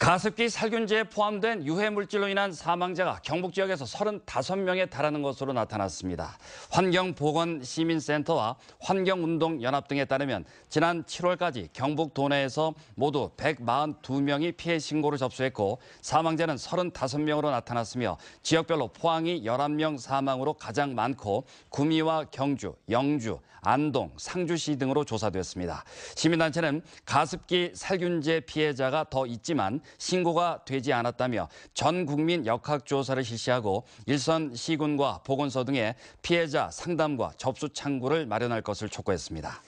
가습기 살균제에 포함된 유해물질로 인한 사망자가 경북 지역에서 35명에 달하는 것으로 나타났습니다. 환경보건시민센터와 환경운동연합 등에 따르면 지난 7월까지 경북 도내에서 모두 142명이 피해 신고를 접수했고 사망자는 35명으로 나타났으며 지역별로 포항이 11명 사망으로 가장 많고 구미와 경주, 영주, 안동, 상주시 등으로 조사됐습니다. 시민단체는 가습기 살균제 피해자가 더 있지만 신고가 되지 않았다며 전 국민 역학조사를 실시하고 일선 시군과 보건소 등의 피해자 상담과 접수 창구를 마련할 것을 촉구했습니다.